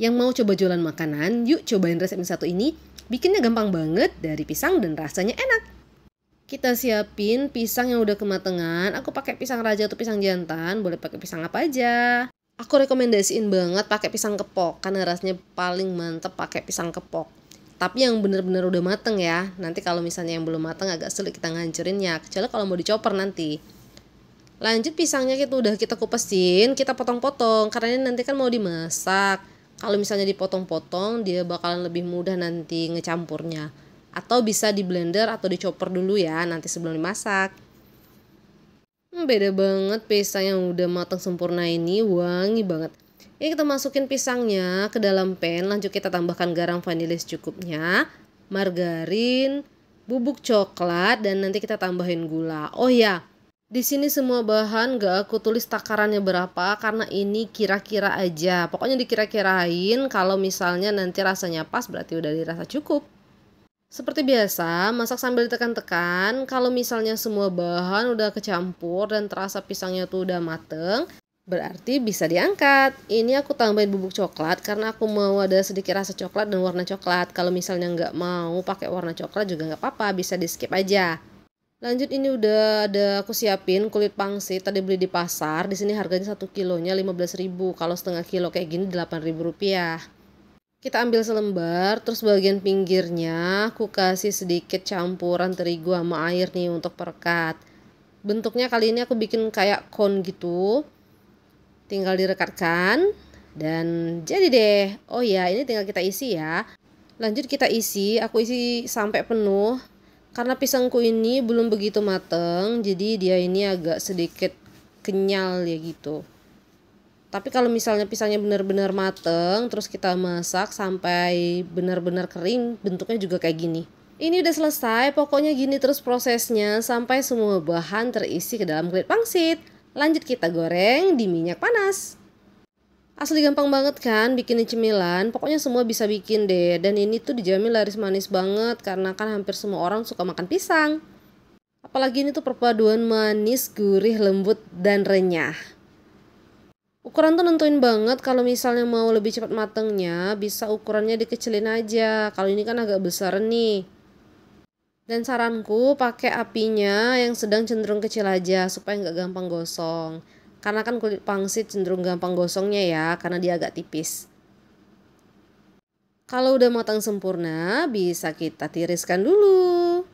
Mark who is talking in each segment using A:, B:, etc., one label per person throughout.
A: yang mau coba jualan makanan, yuk cobain resep yang satu ini. Bikinnya gampang banget dari pisang dan rasanya enak. Kita siapin pisang yang udah kematangan. Aku pakai pisang raja atau pisang jantan, boleh pakai pisang apa aja. Aku rekomendasiin banget pakai pisang kepok karena rasanya paling mantep pakai pisang kepok. Tapi yang bener-bener udah mateng ya. Nanti kalau misalnya yang belum mateng agak sulit kita ngancurinnya. Kecuali kalau mau dicoper nanti. Lanjut pisangnya kita udah kita kupesin, kita potong-potong karena ini nanti kan mau dimasak kalau misalnya dipotong-potong dia bakalan lebih mudah nanti ngecampurnya atau bisa di blender atau dicoper dulu ya nanti sebelum dimasak hmm, beda banget pisang yang udah matang sempurna ini wangi banget ini kita masukin pisangnya ke dalam pan, lanjut kita tambahkan garam vanili secukupnya, margarin, bubuk coklat, dan nanti kita tambahin gula. Oh ya, di sini semua bahan gak aku tulis takarannya berapa karena ini kira-kira aja. Pokoknya dikira-kirain kalau misalnya nanti rasanya pas berarti udah dirasa cukup. Seperti biasa, masak sambil ditekan-tekan. Kalau misalnya semua bahan udah kecampur dan terasa pisangnya tuh udah mateng, berarti bisa diangkat. Ini aku tambahin bubuk coklat karena aku mau ada sedikit rasa coklat dan warna coklat. Kalau misalnya nggak mau pakai warna coklat juga nggak apa-apa, bisa di skip aja. Lanjut ini udah ada aku siapin kulit pangsit tadi beli di pasar. Di sini harganya 1 kilonya 15.000. Kalau setengah kilo kayak gini 8.000 rupiah. Kita ambil selembar, terus bagian pinggirnya aku kasih sedikit campuran terigu sama air nih untuk perekat. Bentuknya kali ini aku bikin kayak cone gitu. Tinggal direkatkan dan jadi deh. Oh ya, ini tinggal kita isi ya. Lanjut kita isi, aku isi sampai penuh. Karena pisangku ini belum begitu mateng, jadi dia ini agak sedikit kenyal ya gitu. Tapi kalau misalnya pisangnya benar-benar mateng, terus kita masak sampai benar-benar kering, bentuknya juga kayak gini. Ini udah selesai, pokoknya gini terus prosesnya sampai semua bahan terisi ke dalam kulit pangsit. Lanjut kita goreng di minyak panas. Asli gampang banget kan bikin cemilan, pokoknya semua bisa bikin deh. Dan ini tuh dijamin laris manis banget karena kan hampir semua orang suka makan pisang. Apalagi ini tuh perpaduan manis, gurih, lembut, dan renyah. Ukuran tuh nentuin banget kalau misalnya mau lebih cepat matengnya, bisa ukurannya dikecilin aja. Kalau ini kan agak besar nih. Dan saranku pakai apinya yang sedang cenderung kecil aja supaya nggak gampang gosong. Karena kan kulit pangsit cenderung gampang gosongnya ya, karena dia agak tipis. Kalau udah matang sempurna, bisa kita tiriskan dulu.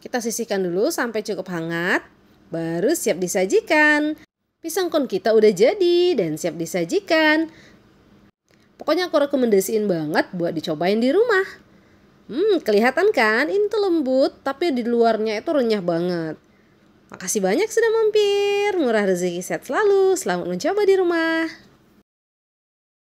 A: Kita sisihkan dulu sampai cukup hangat, baru siap disajikan. Pisang kon kita udah jadi dan siap disajikan. Pokoknya aku rekomendasiin banget buat dicobain di rumah. Hmm, kelihatan kan? Ini tuh lembut, tapi di luarnya itu renyah banget. Makasih banyak sudah mampir. Murah rezeki sehat selalu. Selamat mencoba di rumah.